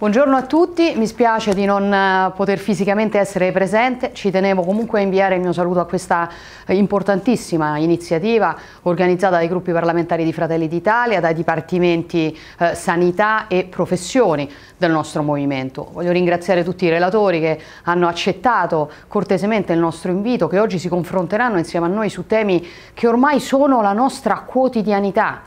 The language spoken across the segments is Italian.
Buongiorno a tutti, mi spiace di non eh, poter fisicamente essere presente, ci tenevo comunque a inviare il mio saluto a questa eh, importantissima iniziativa organizzata dai gruppi parlamentari di Fratelli d'Italia, dai dipartimenti eh, sanità e professioni del nostro movimento. Voglio ringraziare tutti i relatori che hanno accettato cortesemente il nostro invito, che oggi si confronteranno insieme a noi su temi che ormai sono la nostra quotidianità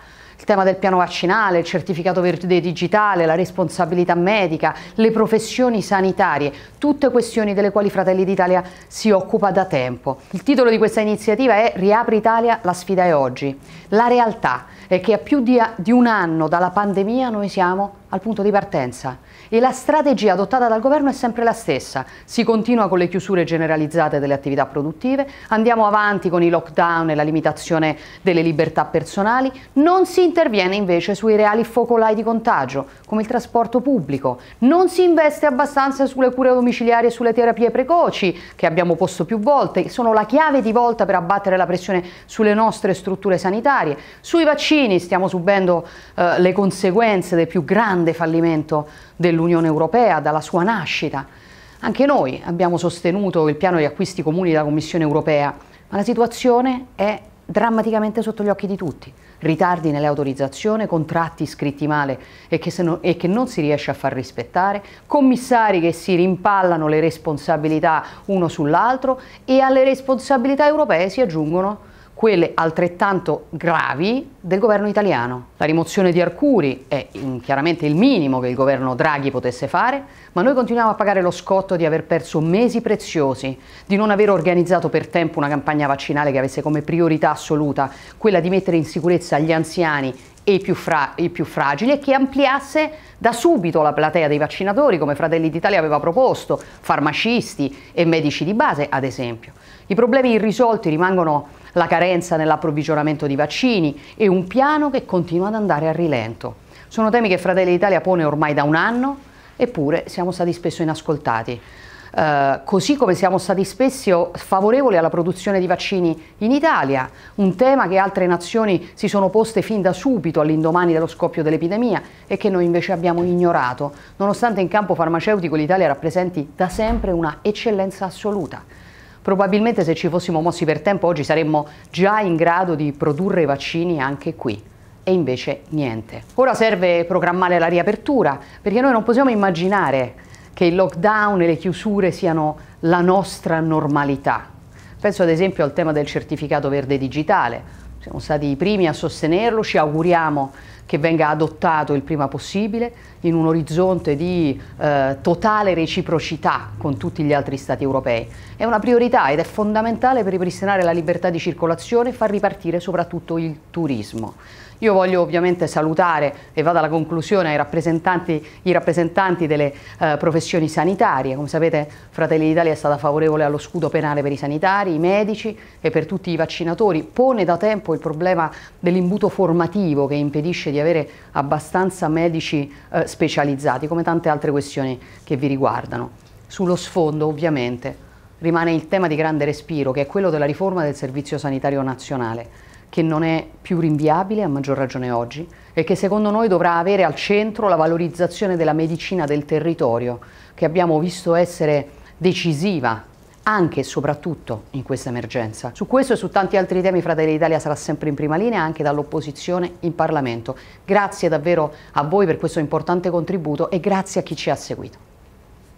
il tema del piano vaccinale, il certificato verde digitale, la responsabilità medica, le professioni sanitarie, tutte questioni delle quali Fratelli d'Italia si occupa da tempo. Il titolo di questa iniziativa è Riapri Italia, la sfida è oggi. La realtà è che a più di, un anno dalla pandemia noi siamo al punto di partenza e la strategia adottata dal governo è sempre la stessa. Si continua con le chiusure generalizzate delle attività produttive, andiamo avanti con i lockdown e la limitazione delle libertà personali, non si interviene invece sui reali focolai di contagio, come il trasporto pubblico, non si investe abbastanza sulle cure domiciliari e sulle terapie precoci, che abbiamo posto più volte, sono la chiave di volta per abbattere la pressione sulle nostre strutture sanitarie. Sui vaccini stiamo subendo eh, le conseguenze del più grande grande fallimento dell'Unione Europea dalla sua nascita. Anche noi abbiamo sostenuto il piano di acquisti comuni della Commissione Europea, ma la situazione è drammaticamente sotto gli occhi di tutti. Ritardi nelle autorizzazioni, contratti scritti male e che, no, e che, non si riesce a far rispettare, commissari che si rimpallano le responsabilità uno sull'altro e alle responsabilità europee si aggiungono quelle altrettanto gravi del governo italiano. La rimozione di Arcuri è mm, chiaramente il minimo che il governo Draghi potesse fare, ma noi continuiamo a pagare lo scotto di aver perso mesi preziosi, di non aver organizzato per tempo una campagna vaccinale che avesse come priorità assoluta quella di mettere in sicurezza gli anziani e i più, fra, i più fragili e che ampliasse da subito la platea dei vaccinatori, come Fratelli d'Italia aveva proposto, farmacisti e medici di base, ad esempio. I problemi irrisolti rimangono la carenza nell'approvvigionamento di vaccini e un piano che continua ad andare a rilento. Sono temi che Fratelli d'Italia pone ormai da un anno, eppure siamo stati spesso inascoltati. Uh, così come siamo stati spesso favorevoli alla produzione di vaccini in Italia, un tema che altre nazioni si sono poste fin da subito all'indomani dello scoppio dell'epidemia e che noi invece abbiamo ignorato, nonostante in campo farmaceutico l'Italia rappresenti da sempre una eccellenza assoluta. Probabilmente se ci fossimo mossi per tempo oggi saremmo già in grado di produrre vaccini anche qui e invece niente. Ora serve programmare la riapertura, perché noi non possiamo immaginare che il lockdown e le chiusure siano la nostra normalità. Penso ad esempio al tema del certificato verde digitale. Siamo stati i primi a sostenerlo, ci auguriamo che venga adottato il prima possibile in un orizzonte di eh, totale reciprocità con tutti gli altri Stati europei. È una priorità ed è fondamentale per ripristinare la libertà di circolazione e far ripartire soprattutto il turismo. Io voglio ovviamente salutare e vado alla conclusione i rappresentanti, i rappresentanti delle eh, professioni sanitarie. Come sapete Fratelli d'Italia è stata favorevole allo scudo penale per i sanitari, i medici e per tutti i vaccinatori. Pone da tempo il problema dell'imbuto formativo che impedisce di avere abbastanza medici eh, specializzati, come tante altre questioni che vi riguardano. Sullo sfondo ovviamente rimane il tema di grande respiro che è quello della riforma del Servizio Sanitario Nazionale che non è più rinviabile a maggior ragione oggi e che secondo noi dovrà avere al centro la valorizzazione della medicina del territorio che abbiamo visto essere decisiva anche e soprattutto in questa emergenza. Su questo e su tanti altri temi Fratelli d'Italia sarà sempre in prima linea anche dall'opposizione in Parlamento. Grazie davvero a voi per questo importante contributo e grazie a chi ci ha seguito.